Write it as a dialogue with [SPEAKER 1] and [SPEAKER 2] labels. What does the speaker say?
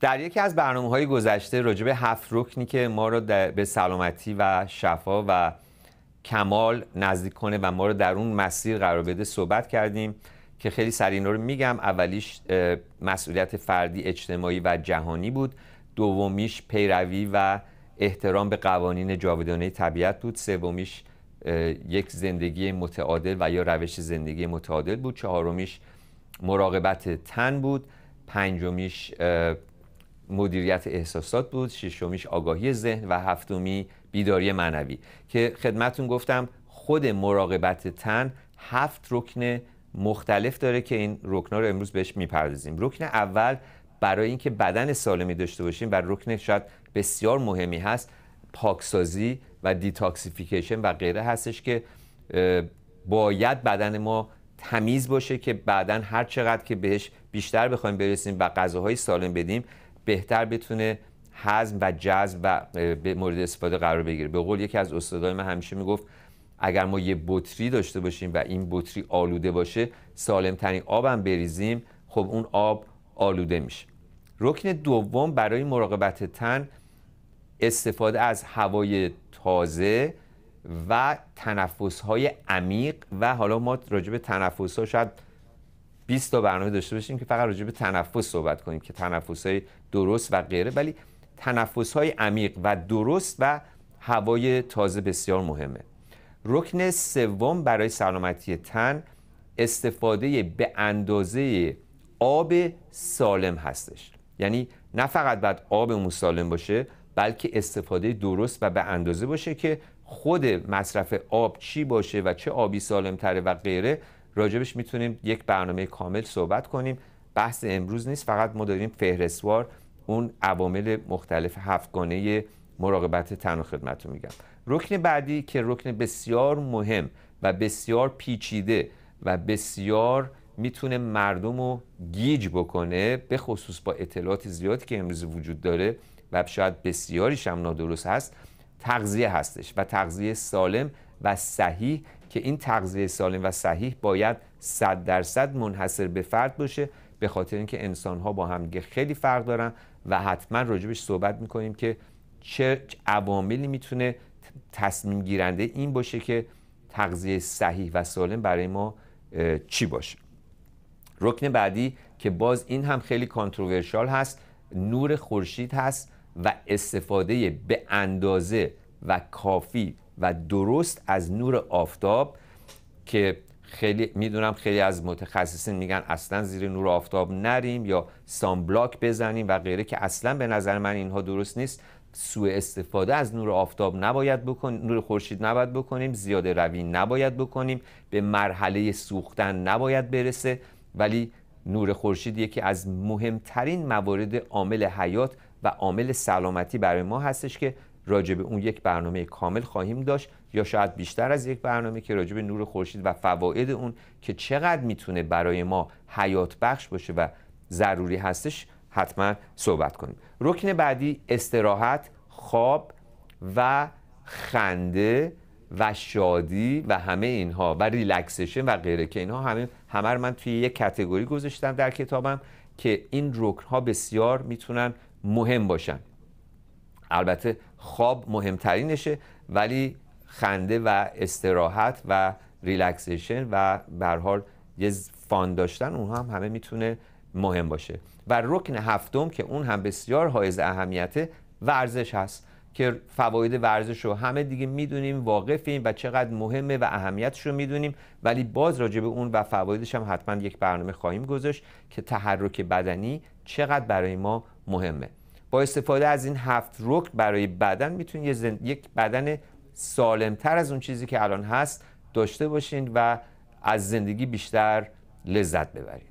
[SPEAKER 1] در یکی از برنامه های گذشته راجب هفت رکنی که ما را به سلامتی و شفا و کمال نزدیک کنه و ما رو در اون مسیر قرار بده صحبت کردیم که خیلی سریع رو میگم اولیش مسئولیت فردی اجتماعی و جهانی بود دومیش پیروی و احترام به قوانین جاودانه طبیعت بود سومیش یک زندگی متعادل و یا روش زندگی متعادل بود چهارمیش مراقبت تن بود پنجمیش مدیریت احساسات بود ششمیش آگاهی ذهن و هفتمی بیداری معنوی که خدمتون گفتم خود مراقبت تن هفت رکن مختلف داره که این رکنها رو امروز بهش میپردازیم رکن اول برای اینکه بدن سالمی داشته باشیم و رکن شاید بسیار مهمی هست پاکسازی و دیتاکسیفیکیشن و غیره هستش که باید بدن ما تمیز باشه که بعدا هر چقدر که بهش بیشتر بخوایم برسیم و غذاهای سالم بدیم بهتر بتونه حزم و جذب و به مورد استفاده قرار بگیره به قول یکی از استادای من همیشه میگفت اگر ما یه بطری داشته باشیم و این بطری آلوده باشه سالم ترین آبم بریزیم خب اون آب آلوده میشه رکن دوم برای مراقبت تن استفاده از هوای تازه و تنفس های عمیق و حالا ما راجع به تنفس ها شاید 20 تا برنامه داشته باشیم که فقط راجع به تنفس صحبت کنیم که تنفس های درست و غیره ولی تنفس های عمیق و درست و هوای تازه بسیار مهمه رکن سوم برای سلامتی تن استفاده به اندازه آب سالم هستش یعنی نه فقط باید آب سالم باشه بلکه استفاده درست و به اندازه باشه که خود مصرف آب چی باشه و چه آبی سالم تره و غیره راجبش میتونیم یک برنامه کامل صحبت کنیم بحث امروز نیست فقط ما داریم فهرستوار اون عوامل مختلف هفتگانه مراقبت تن و خدمت رو میگم رکن بعدی که رکن بسیار مهم و بسیار پیچیده و بسیار میتونه مردم رو گیج بکنه به خصوص با اطلاعات زیادی که امروز وجود داره و شاید بسیاریش هم نادرست هست تغذیه هستش و تغذیه سالم و صحیح که این تغذیه سالم و صحیح باید 100 درصد منحصر به فرد باشه به خاطر اینکه انسان ها با هم خیلی فرق دارن و حتما راجبش صحبت میکنیم که چه عواملی میتونه تصمیم گیرنده این باشه که تغذیه صحیح و سالم برای ما چی باشه رکن بعدی که باز این هم خیلی کانتروورشال هست نور خورشید هست و استفاده به اندازه و کافی و درست از نور آفتاب که خیلی میدونم خیلی از متخصصین میگن اصلا زیر نور آفتاب نریم یا بلاک بزنیم و غیره که اصلا به نظر من اینها درست نیست سوء استفاده از نور آفتاب نباید بکنیم نور خورشید نباید بکنیم زیاده روی نباید بکنیم به مرحله سوختن نباید برسه ولی نور خورشید یکی از مهمترین موارد عامل حیات و عامل سلامتی برای ما هستش که راجع به اون یک برنامه کامل خواهیم داشت یا شاید بیشتر از یک برنامه که راجع به نور خورشید و فواید اون که چقدر میتونه برای ما حیات بخش باشه و ضروری هستش حتما صحبت کنیم رکن بعدی استراحت خواب و خنده و شادی و همه اینها و ریلکسشن و غیره که اینها همه همه من توی یک کتگوری گذاشتم در کتابم که این رکن ها بسیار میتونن مهم باشن البته خواب مهمترینشه ولی خنده و استراحت و ریلکسیشن و برحال یه فان داشتن اونها هم همه میتونه مهم باشه و رکن هفتم که اون هم بسیار حائز اهمیته ورزش هست که فواید ورزش رو همه دیگه میدونیم واقفیم و چقدر مهمه و اهمیتش رو میدونیم ولی باز راجع اون و فوایدش هم حتما یک برنامه خواهیم گذاشت که تحرک بدنی چقدر برای ما مهمه با استفاده از این هفت رکن برای بدن میتونید یه یک بدن سالمتر از اون چیزی که الان هست داشته باشین و از زندگی بیشتر لذت ببرید